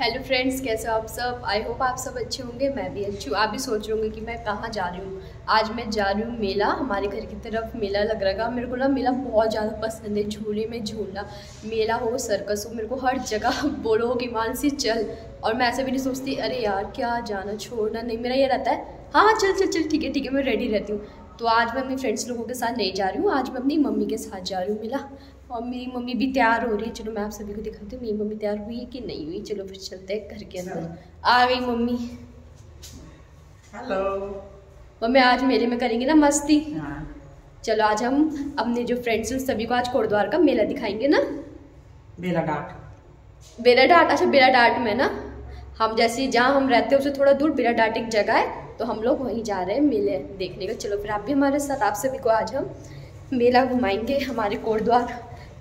Hello friends कैसे हो आप सब आई होप आप सब अच्छे होंगे मैं भी अच्छी हूँ आप भी सोच रहे होंगे कि मैं कहाँ जा रही हूँ आज मैं जा रही हूँ मेला हमारे घर की तरफ मेला लग रहा मेरे को ना मेला बहुत ज़्यादा पसंद है झूले में झूलना मेला हो सर्कस हो मेरे को हर जगह बोलो कि मानसी चल और मैं ऐसे भी नहीं सोचती अरे यार क्या जाना छोड़ना नहीं मेरा ये रहता है हाँ, हाँ चल चल चल ठीक है ठीक है मैं रेडी रहती हूँ तो आज मैं अपने फ्रेंड्स लोगों के साथ नहीं जा रही हूँ आज मैं अपनी मम्मी के साथ जा रही हूँ मिला और मेरी मम्मी भी तैयार हो रही है चलो मैं आप सभी को दिखाती हूँ मेरी मम्मी तैयार हुई है कि नहीं हुई चलो फिर चलते हैं घर के अंदर आ गई मम्मी हेलो मम्मी आज मेले में करेंगे ना मस्ती हाँ। चलो आज हम अपने जो फ्रेंड्स हैं सभी को आज कोटद्वार का मेला दिखाएंगे ना बेला डाट बेला डाट अच्छा बेला डाट में ना हम जैसे जहाँ हम रहते हैं उससे थोड़ा दूर बेला डाट एक जगह है तो हम लोग वहीं जा रहे हैं मेले देखने का चलो फिर आप भी हमारे साथ आप सभी को आज हम मेला घुमाएंगे हमारे कोटद्वार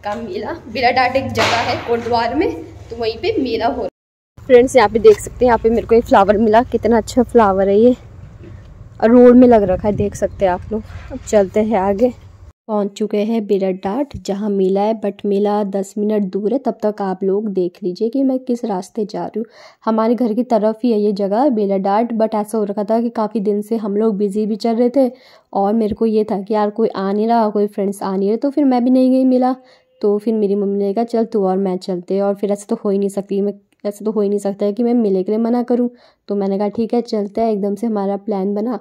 का मेला डाट एक जगह है कोटद्वार में तो वहीं पे मेला हो रहा है फ्रेंड्स यहाँ पे देख सकते हैं यहाँ पे मेरे को एक फ्लावर मिला कितना अच्छा फ्लावर है ये और रोड में लग रखा है देख सकते हैं आप लोग अब चलते हैं आगे पहुंच चुके हैं बिरडाट डाट जहाँ मेला है बट मेला दस मिनट दूर है तब तक आप लोग देख लीजिए कि मैं किस रास्ते जा रही हूँ हमारे घर की तरफ ही है ये जगह बेला डाट बट ऐसा हो रखा था कि काफ़ी दिन से हम लोग बिज़ी भी चल रहे थे और मेरे को ये था कि यार कोई आ नहीं रहा कोई फ्रेंड्स आ नहीं रहे तो फिर मैं भी नहीं गई मिला तो फिर मेरी मम्मी ने कहा चल तू और मैं चलते और फिर ऐसा तो हो ही नहीं सकती मैं ऐसा तो हो ही नहीं सकता है कि मैं मिले के लिए मना करूँ तो मैंने कहा ठीक है चलते हैं एकदम से हमारा प्लान बना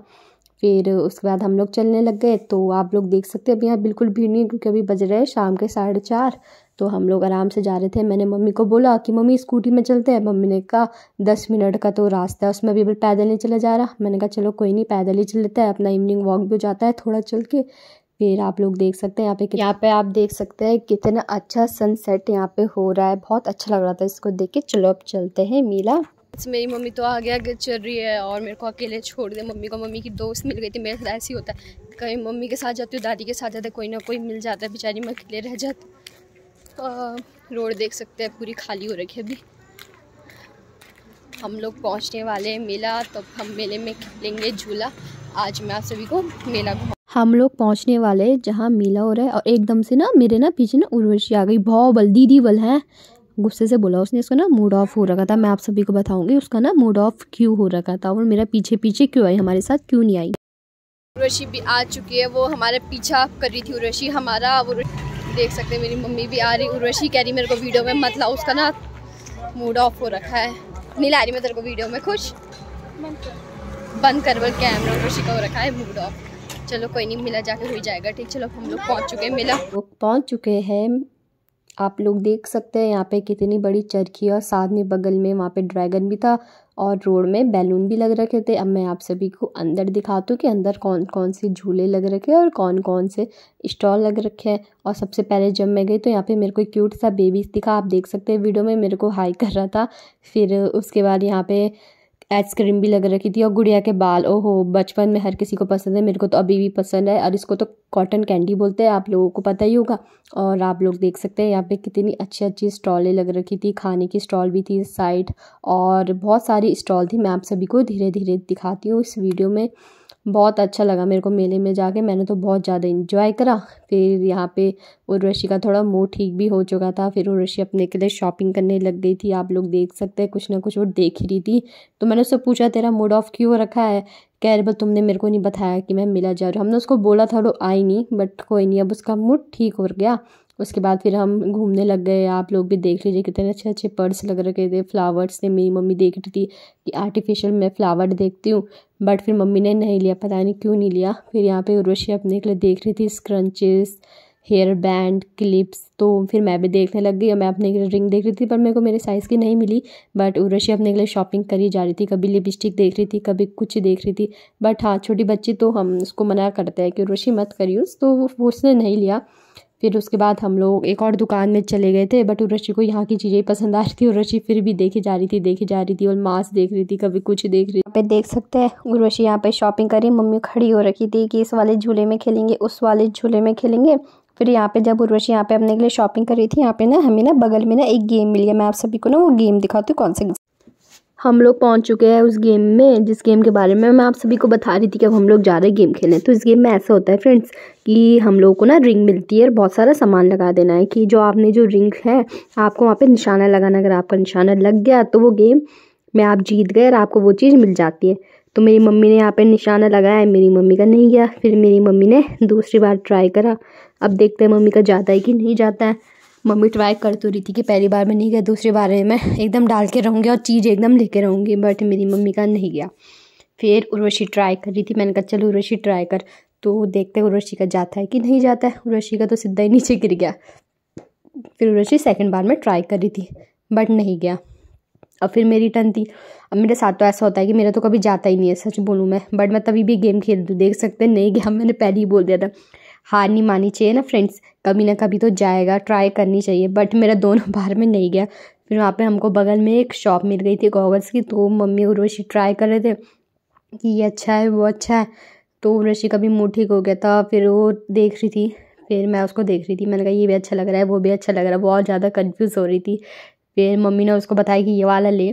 फिर उसके बाद हम लोग चलने लग गए तो आप लोग देख सकते हैं अभी यहाँ बिल्कुल भीड़ नहीं क्योंकि अभी बज रहे हैं शाम के साढ़े चार तो हम लोग आराम से जा रहे थे मैंने मम्मी को बोला कि मम्मी स्कूटी में चलते हैं मम्मी ने कहा दस मिनट का तो रास्ता है उसमें अभी पैदल नहीं चला जा रहा मैंने कहा चलो कोई नहीं पैदल ही चल लेता है अपना इवनिंग वॉक भी हो जाता है थोड़ा चल के फिर आप लोग देख सकते हैं यहाँ पे यहाँ पे आप देख सकते हैं कितना अच्छा सनसेट यहाँ पे हो रहा है बहुत अच्छा लग रहा था इसको देख के चलो अब चलते हैं मीला से मेरी मम्मी तो आगे आगे चल रही है और मेरे को अकेले छोड़ दे मम्मी को मम्मी की दोस्त मिल गई थी मेरे साथ ऐसी होता है कहीं मम्मी के साथ जाती हूँ दादी के साथ जाता कोई ना कोई मिल जाता है बेचारी मैं अकेले रह जाती रोड देख सकते हैं पूरी खाली हो रखी है अभी हम लोग पहुंचने वाले हैं मेला तो हम मेले में खेलेंगे झूला आज मैं आप सभी को मेला हम लोग पहुंचने वाले जहां मेला हो रहा है और एकदम से ना मेरे ना पीछे ना उर्वशी आ गई भाव बल दीदी बल हैं गुस्से से बोला उसने उसका ना मूड ऑफ हो रखा था मैं आप सभी को बताऊंगी उसका ना मूड ऑफ क्यों हो रखा था और मेरा पीछे पीछे क्यों आई हमारे साथ क्यों नहीं आई उर्वशी भी आ चुकी है वो हमारे पीछा कर रही थी उर्वशी हमारा वो देख सकते हैं मेरी मम्मी भी आ रही उर्वशी कह रही मेरे को वीडियो में मत लाओ उसका ना मूड ऑफ हो रखा है नहीं ला रही मैं तेरे को वीडियो में खुश बंद कर बल कैमरा उर्वशी का हो रखा है मूड ऑफ चलो कोई नहीं मिला जाके हो जाएगा ठीक चलो हम लोग पहुँच चुके हैं मिला पहुंच चुके हैं आप लोग देख सकते हैं यहाँ पे कितनी बड़ी चरखी और साथ में बगल में वहाँ पे ड्रैगन भी था और रोड में बैलून भी लग रखे थे अब मैं आप सभी को अंदर दिखाती हूँ कि अंदर कौन कौन से झूले लग रखे हैं और कौन कौन से स्टॉल लग रखे हैं और सबसे पहले जब मैं गई तो यहाँ पे मेरे को क्यूट सा बेबी दिखा आप देख सकते हैं वीडियो में मेरे को हाई कर रहा था फिर उसके बाद यहाँ पे आइसक्रीम भी लग रखी थी और गुड़िया के बाल ओहो बचपन में हर किसी को पसंद है मेरे को तो अभी भी पसंद है और इसको तो कॉटन कैंडी बोलते हैं आप लोगों को पता ही होगा और आप लोग देख सकते हैं यहाँ पे कितनी अच्छी अच्छी स्टॉलें लग रखी थी खाने की स्टॉल भी थी साइड और बहुत सारी स्टॉल थी मैं आप सभी को धीरे धीरे दिखाती हूँ इस वीडियो में बहुत अच्छा लगा मेरे को मेले में जाके मैंने तो बहुत ज़्यादा इंजॉय करा फिर यहाँ पे उर्वशी का थोड़ा मूड ठीक भी हो चुका था फिर उर्वशी अपने के लिए शॉपिंग करने लग गई थी आप लोग देख सकते हैं कुछ ना कुछ वो देख ही रही थी तो मैंने उससे पूछा तेरा मूड ऑफ़ क्यों रखा है कह रहे तुमने मेरे को नहीं बताया कि मैं मिला जा रहा हूँ हमने उसको बोला था वो आई नहीं बट कोई नहीं अब उसका मूड ठीक हो गया उसके बाद फिर हम घूमने लग गए आप लोग भी देख लीजिए कितने अच्छे अच्छे पर्स लग रखे थे फ्लावर्स थे मेरी मम्मी देख रही थी कि आर्टिफिशियल मैं फ्लावर देखती हूँ बट फिर मम्मी ने नहीं लिया पता नहीं क्यों नहीं लिया फिर यहाँ पर उर्वशी अपने के लिए देख रही थी स्क्रंचेस हेयर बैंड क्लिप्स तो फिर मैं भी देखने लग गई और मैं अपने के लिए रिंग देख रही थी पर मेरे को मेरे साइज़ की नहीं मिली बट उर्वशी अपने के लिए शॉपिंग करी जा रही थी कभी लिपस्टिक देख रही थी कभी कुछ देख रही थी बट हाँ छोटी बच्ची तो हम उसको मना करते हैं कि उर्वशी मत करी यूज़ तो वो उसने नहीं लिया फिर उसके बाद हम लोग एक और दुकान में चले गए थे बट उर्वशी को यहाँ की चीज़ें पसंद आ रही थी उर्वशी फिर भी देखी जा रही थी देखी जा रही थी और मास्क देख रही थी कभी कुछ देख रही पे देख सकते हैं उर्वशी यहाँ पे शॉपिंग करी मम्मी खड़ी हो रखी थी कि इस वाले झूले में खेलेंगे उस वाले झूले में खेलेंगे फिर यहाँ पे जब उर्वशी यहाँ पे अपने के लिए शॉपिंग कर रही थी यहाँ पे ना हमें ना बगल में ना एक गेम मिल गया मैं आप सभी को ना वो गेम दिखाती हूँ कौन सा हम लोग पहुंच चुके हैं उस गेम में जिस गेम के बारे में मैं आप सभी को बता रही थी कि अब हम लोग जा रहे हैं गेम खेलने तो इस गेम में ऐसा होता है फ्रेंड्स कि हम लोगों को ना रिंग मिलती है और बहुत सारा सामान लगा देना है कि जो आपने जो रिंग है आपको वहाँ पे निशाना लगाना अगर आपका निशाना लग गया तो वो गेम में आप जीत गए और आपको वो चीज़ मिल जाती है तो मेरी मम्मी ने यहाँ पर निशाना लगाया मेरी मम्मी का नहीं गया फिर मेरी मम्मी ने दूसरी बार ट्राई करा अब देखते हैं मम्मी का जाता है कि नहीं जाता है मम्मी ट्राई कर तो रही थी कि पहली बार में नहीं गया दूसरी बार में मैं एकदम डाल के रहूँगी और चीज़ एकदम लेके रहूँगी बट मेरी मम्मी का नहीं गया फिर उर्वशी ट्राई कर रही थी मैंने कहा चलो उर्वशी ट्राई कर तो देखते हैं उर्वशी का जाता है कि नहीं जाता है उर्वशी का तो सीधा ही नीचे गिर गया फिर उर्वशी सेकेंड बार में ट्राई कर रही थी बट नहीं गया और फिर मेरी टर्न थी अब मेरे साथ तो ऐसा होता है कि मेरा तो कभी जाता ही नहीं है सच बोलूँ मैं बट मैं तभी भी गेम खेल दूँ देख सकते नहीं गया मैंने पहले ही बोल दिया था हार नहीं मानी चाहिए ना फ्रेंड्स कभी ना कभी तो जाएगा ट्राई करनी चाहिए बट मेरा दोनों बार में नहीं गया फिर वहाँ पे हमको बगल में एक शॉप मिल गई थी गॉगल्स की तो मम्मी उर्वशी ट्राई कर रहे थे कि ये अच्छा है वो अच्छा है तो उर्वशी का भी मूड ठीक हो गया था फिर वो देख रही थी फिर मैं उसको देख रही थी मैंने कहा ये भी अच्छा लग रहा है वो भी अच्छा लग रहा है बहुत ज़्यादा कन्फ्यूज़ हो रही थी फिर मम्मी ने उसको बताया कि ये वाला ले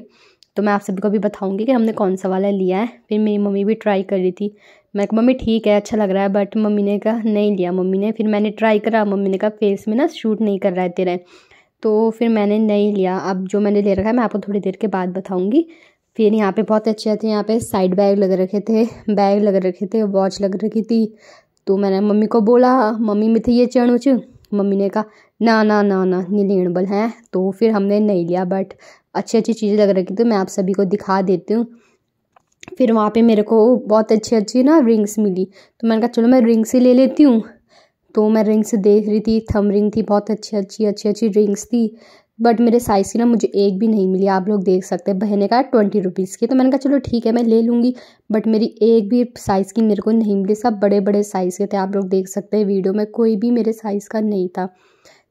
तो मैं आप सभी को भी बताऊँगी कि हमने कौन सा वाला लिया है फिर मेरी मम्मी भी ट्राई कर रही थी मैं कहा मम्मी ठीक है अच्छा लग रहा है बट मम्मी ने कहा नहीं लिया मम्मी ने फिर मैंने ट्राई करा मम्मी ने कहा फेस में ना शूट नहीं कर रहा है तेरा तो फिर मैंने नहीं लिया अब जो मैंने ले रखा है मैं आपको थोड़ी देर के बाद बताऊँगी फिर यहाँ पे बहुत अच्छे अच्छे यहाँ पे साइड बैग लग रखे थे बैग लग रखे थे वॉच लग रखी थी तो मैंने मम्मी को बोला मम्मी में थे ये चण उच मम्मी ने कहा ना ना ना ना नीलेणबल हैं तो फिर हमने नहीं लिया बट अच्छी अच्छी चीज़ें लग रखी थी मैं आप सभी को दिखा देती हूँ फिर वहाँ पे मेरे को बहुत अच्छी अच्छी ना रिंग्स मिली तो मैंने कहा चलो मैं रिंग्स ही ले लेती हूँ तो मैं रिंग्स देख रही थी थम रिंग थी बहुत अच्छी अच्छी अच्छी अच्छी रिंग्स थी बट मेरे साइज़ की ना मुझे एक भी नहीं मिली आप लोग देख सकते हैं बहने का ट्वेंटी रुपीज़ की तो मैंने कहा चलो ठीक है मैं ले लूँगी बट मेरी एक भी साइज़ की मेरे को नहीं मिली सब बड़े बड़े साइज़ के थे आप लोग देख सकते हैं वीडियो में कोई भी मेरे साइज़ का नहीं था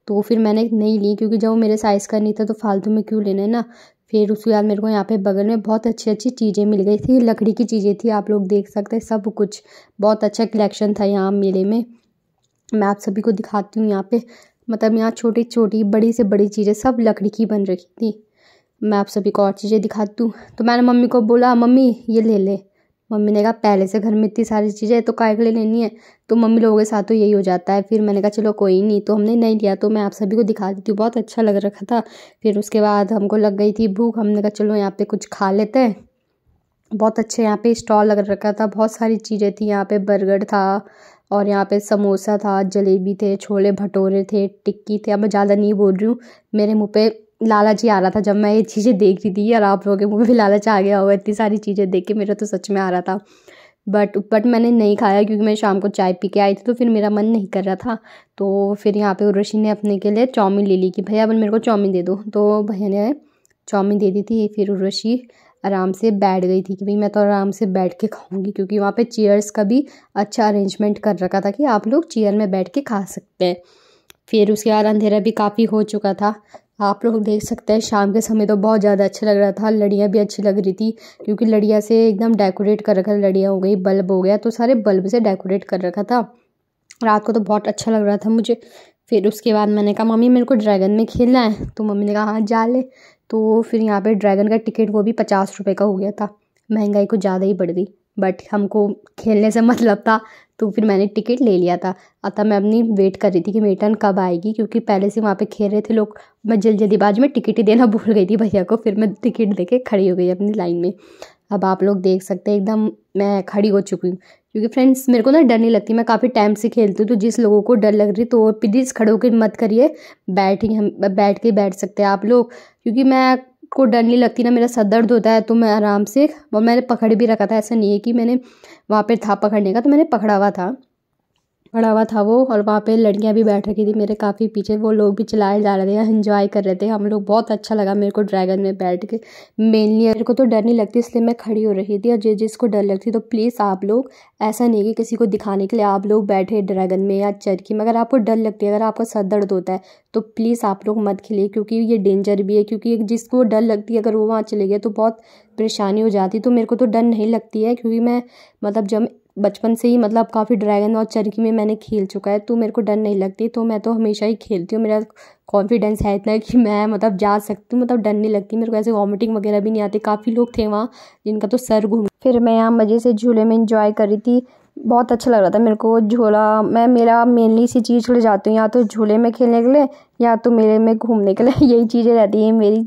तो फिर मैंने नहीं ली क्योंकि जब वो मेरे साइज़ का नहीं था तो फालतू में क्यों लेना है ना फिर उसके बाद मेरे को यहाँ पे बगल में बहुत अच्छी अच्छी चीज़ें मिल गई थी लकड़ी की चीज़ें थी आप लोग देख सकते हैं सब कुछ बहुत अच्छा कलेक्शन था यहाँ मेले में मैं आप सभी को दिखाती हूँ यहाँ पे मतलब यहाँ छोटी छोटी बड़ी से बड़ी चीज़ें सब लकड़ी की बन रखी थी मैं आप सभी को और चीज़ें दिखाती हूँ तो मैंने मम्मी को बोला मम्मी ये ले लें मम्मी ने कहा पहले से घर में इतनी सारी चीज़ें तो काय के लिए लेनी है तो मम्मी लोगों के साथ तो यही हो जाता है फिर मैंने कहा चलो कोई नहीं तो हमने नहीं लिया तो मैं आप सभी को दिखा देती हूँ बहुत अच्छा लग रखा था फिर उसके बाद हमको लग गई थी भूख हमने कहा चलो यहाँ पर कुछ खा लेते हैं बहुत अच्छे यहाँ पे स्टॉल लग रखा था बहुत सारी चीज़ें थी यहाँ पे बर्गर था और यहाँ पे समोसा था जलेबी थे छोले भटोरे थे टिक्की थे अब मैं ज़्यादा नहीं बोल रही हूँ मेरे मुँह पे लालच ही आ रहा था जब मैं ये चीज़ें देख रही थी और आप लोगों के मुँह में भी लालच आ गया होगा इतनी सारी चीज़ें देख के मेरा तो सच में आ रहा था बट बट मैंने नहीं खाया क्योंकि मैं शाम को चाय पी के आई थी तो फिर मेरा मन नहीं कर रहा था तो फिर यहाँ पे उर्वशी ने अपने के लिए चाउमीन ले ली कि भैया अपन मेरे को चाउमीन दे दो तो भैया ने चाउमीन दे दी थी फिर उर्वशी आराम से बैठ गई थी कि भाई मैं तो आराम से बैठ के खाऊंगी क्योंकि वहाँ पे चेयर्स का भी अच्छा अरेंजमेंट कर रखा था कि आप लोग चेयर में बैठ के खा सकते हैं फिर उसके बाद अंधेरा भी काफ़ी हो चुका था आप लोग देख सकते हैं शाम के समय तो बहुत ज़्यादा अच्छा लग रहा था लड़ियाँ भी अच्छी लग रही थी क्योंकि लड़िया से एकदम डेकोरेट कर रखा लड़ियाँ हो गई बल्ब हो गया तो सारे बल्ब से डेकोरेट कर रखा था रात को तो बहुत अच्छा लग रहा था मुझे फिर उसके बाद मैंने कहा मम्मी मेरे को ड्रैगन में खेलना है तो मम्मी ने कहा हाँ जा ले तो फिर यहाँ पर ड्रैगन का टिकट वो भी पचास रुपये का हो गया था महंगाई कुछ ज़्यादा ही बढ़ गई बट हमको खेलने से मतलब था तो फिर मैंने टिकट ले लिया था अतः मैं अपनी वेट कर रही थी कि मेरी टर्न कब आएगी क्योंकि पहले से वहाँ पे खेल रहे थे लोग मैं जल्द जल्दीबाज में टिकट ही देना भूल गई थी भैया को फिर मैं टिकट दे के खड़ी हो गई अपनी लाइन में अब आप लोग देख सकते हैं एकदम मैं खड़ी हो चुकी हूँ क्योंकि फ्रेंड्स मेरे को ना डर नहीं लगती मैं काफ़ी टाइम से खेलती हूँ तो जिस लोगों को डर लग रही तो वो प्लीज़ खड़े होकर मत करिए बैठ ही हम बैठ के बैठ सकते हैं आप लोग क्योंकि मैं को डर नहीं लगती ना मेरा सर दर्द होता है तो मैं आराम से और मैंने पकड़ भी रखा था ऐसा नहीं है कि मैंने वहाँ पर था पकड़ने का तो मैंने पकड़ा हुआ था पड़ा हुआ था वो और वहाँ पे लड़कियाँ भी बैठ रखी थी मेरे काफ़ी पीछे वो लोग भी चलाए जा रहे थे इन्जॉय कर रहे थे हम लोग बहुत अच्छा लगा मेरे को ड्रैगन में बैठ के मेनली मेरे को तो डर नहीं लगती इसलिए मैं खड़ी हो रही थी और जिस जिसको डर लगती तो प्लीज़ आप लोग ऐसा नहीं कि किसी को दिखाने के लिए आप लोग बैठे ड्रैगन में या चरखी में अगर आपको डर लगती है अगर आपको सर दर्द होता है तो प्लीज़ आप लोग मत खिले क्योंकि ये डेंजर भी है क्योंकि जिसको डर लगती है अगर वो वहाँ चले गए तो बहुत परेशानी हो जाती तो मेरे को तो डर नहीं लगती है क्योंकि मैं मतलब जब बचपन से ही मतलब काफ़ी ड्रैगन और चरखी में मैंने खेल चुका है तो मेरे को डर नहीं लगती तो मैं तो हमेशा ही खेलती हूँ मेरा कॉन्फिडेंस है इतना कि मैं मतलब जा सकती हूँ मतलब डर नहीं लगती मेरे को ऐसे वॉमिटिंग वगैरह भी नहीं आती काफ़ी लोग थे वहाँ जिनका तो सर घूम फिर मैं यहाँ मज़े से झूले में इंजॉय कर रही थी बहुत अच्छा लग रहा था मेरे को झूला मैं मेरा मेनली सी चीज़ ले जाती हूँ या तो झूले में खेलने के लिए या तो मेले में घूमने के लिए यही चीज़ें रहती हैं मेरी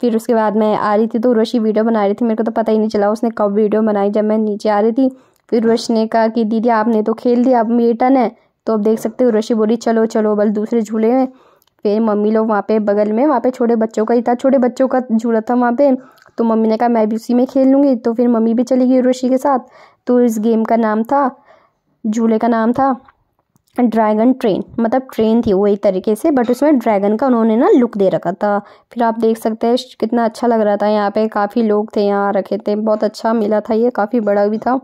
फिर उसके बाद मैं आ रही थी तो उर्वशी वीडियो बना रही थी मेरे को तो पता ही नहीं चला उसने कब वीडियो बनाई जब मैं नीचे आ रही थी फिर उर्वशी ने कहा कि दीदी आपने तो खेल दिया अब मेरी टर्न है तो अब देख सकते उर्वशी बोली चलो चलो बल दूसरे झूले में फिर मम्मी लोग वहाँ पे बगल में वहाँ पे छोटे बच्चों का ही था छोटे बच्चों का झूला था वहाँ पे तो मम्मी ने कहा मैं भी उसी में खेल लूँगी तो फिर मम्मी भी चली गई उर्वशी के साथ तो इस गेम का नाम था झूले का नाम था ड्रैगन ट्रेन मतलब ट्रेन थी वही तरीके से बट उसमें ड्रैगन का उन्होंने ना लुक दे रखा था फिर आप देख सकते हैं कितना अच्छा लग रहा था यहाँ पे काफ़ी लोग थे यहाँ रखे थे बहुत अच्छा मिला था ये काफ़ी बड़ा भी था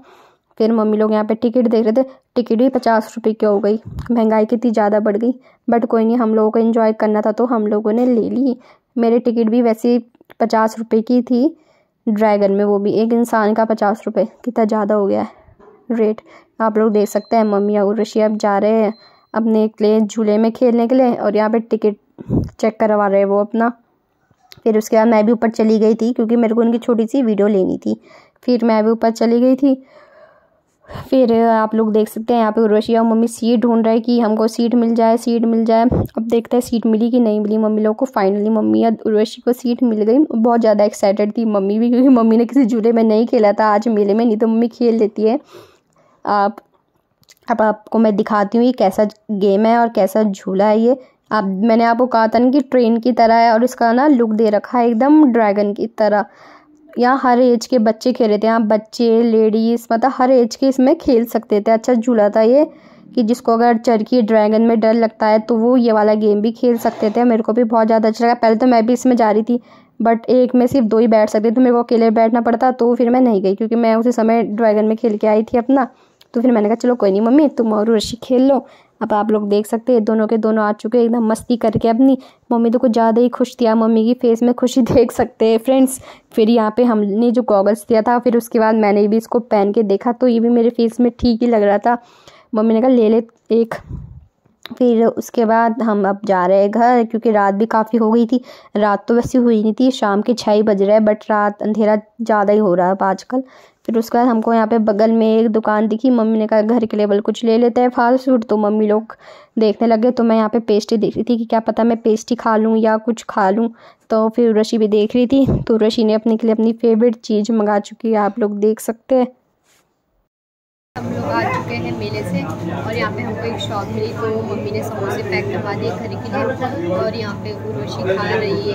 फिर मम्मी लोग यहाँ पे टिकट देख रहे थे टिकट भी पचास रुपये की हो गई महंगाई कितनी ज़्यादा बढ़ गई बट कोई नहीं हम लोगों को इन्जॉय करना था तो हम लोगों ने ले ली मेरी टिकट भी वैसे पचास रुपये की थी ड्रैगन में वो भी एक इंसान का पचास रुपये कितना ज़्यादा हो गया है रेट आप लोग देख सकते हैं मम्मी और ऋषि अब जा रहे हैं अपने लिए झूले में खेलने के लिए और यहाँ पे टिकट चेक करवा रहे हैं वो अपना फिर उसके बाद मैं भी ऊपर चली गई थी क्योंकि मेरे को उनकी छोटी सी वीडियो लेनी थी फिर मैं भी ऊपर चली गई थी फिर आप लोग देख सकते हैं यहाँ पे उर्वशी और मम्मी सीट ढूंढ रहे कि हमको सीट मिल जाए सीट मिल जाए अब देखते हैं सीट मिली कि नहीं मिली मम्मी लोग को फाइनली मम्मी या उर्वशी को सीट मिल गई बहुत ज़्यादा एक्साइटेड थी मम्मी भी क्योंकि मम्मी ने किसी झूले में नहीं खेला था आज मेले में नहीं तो मम्मी खेल लेती है आप अब आपको मैं दिखाती हूँ ये कैसा गेम है और कैसा झूला है ये आप मैंने आपको कहा था ना कि ट्रेन की तरह है और इसका ना लुक दे रखा है एकदम ड्रैगन की तरह यहाँ हर एज के बच्चे खेल रहे थे यहाँ बच्चे लेडीज़ मतलब हर एज के इसमें खेल सकते थे अच्छा झूला था ये कि जिसको अगर चरखी ड्रैगन में डर लगता है तो वो ये वाला गेम भी खेल सकते थे मेरे को भी बहुत ज़्यादा अच्छा लगा पहले तो मैं भी इसमें जा रही थी बट एक में सिर्फ दो ही बैठ सकते तो मेरे को अकेले बैठना पड़ता तो फिर मैं नहीं गई क्योंकि मैं उसी समय ड्रैगन में खेल के आई थी अपना तो फिर मैंने कहा चलो कोई नहीं मम्मी तुम और रशी खेल लो अब आप लोग देख सकते हैं दोनों के दोनों आ चुके हैं एकदम मस्ती करके अपनी मम्मी तो कुछ ज़्यादा ही खुश थी मम्मी की फेस में खुशी देख सकते हैं फ्रेंड्स फिर यहाँ पे हमने जो गॉगल्स दिया था फिर उसके बाद मैंने भी इसको पहन के देखा तो ये भी मेरे फेस में ठीक ही लग रहा था मम्मी ने कहा ले ले एक फिर उसके बाद हम अब जा रहे हैं घर क्योंकि रात भी काफ़ी हो गई थी रात तो वैसे हुई नहीं थी शाम के छः ही बज रहा है बट रात अंधेरा ज़्यादा ही हो रहा है अब आजकल फिर उसके बाद हमको यहाँ पे बगल में एक दुकान दिखी मम्मी ने कहा घर के लेवल कुछ ले लेते हैं फास्ट फूड तो मम्मी लोग देखने लगे तो मैं यहाँ पे पेस्ट्री देख रही थी कि क्या पता मैं पेस्ट्री खा लूँ या कुछ खा लूँ तो फिर उर्वशी भी देख रही थी तो उर्वशी ने अपने के लिए अपनी फेवरेट चीज़ मंगा चुकी है आप लोग देख सकते हैं हम लोग आ चुके हैं मेले से और यहाँ पे हमको एक शॉप मिली तो मम्मी ने समोसे पैक करवा दिए घर के लिए और यहाँ पे उर्वशी खा रही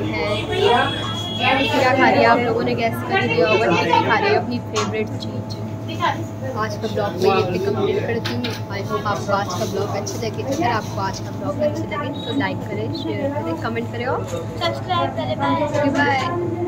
है क्या खा रही है आप लोगों ने गैस कर दिया होगा टिक्की खा रही है अपनी फेवरेट चीज़ आज का ब्लॉग मैं तो ये कंप्लीट करती हूँ आई होप आपको आज का ब्लॉग अच्छा लगे अगर आपको आज का ब्लॉग अच्छा लगे तो लाइक करें शेयर करें कमेंट करें और सब्सक्राइब करें बाय